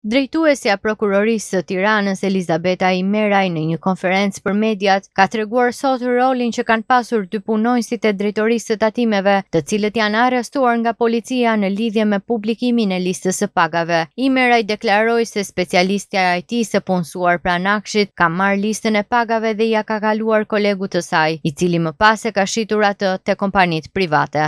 Drejtuesja prokurorisë të Tiranës Elizabeta Imeraj në një konferencë për mediat ka treguar sot rolin që kanë pasur dy punonjësit e drejtorisë të tatimeve, të cilët janë arrestuar nga policia në lidhje me publikimin e listës së pagave. Imeraj deklaroi se specialistja e IT së punësuar pranë Akshit ka marr listën e pagave dhe ja ka kaluar kolegu të saj, i cili më pas e ka shitur atë te kompanitë private.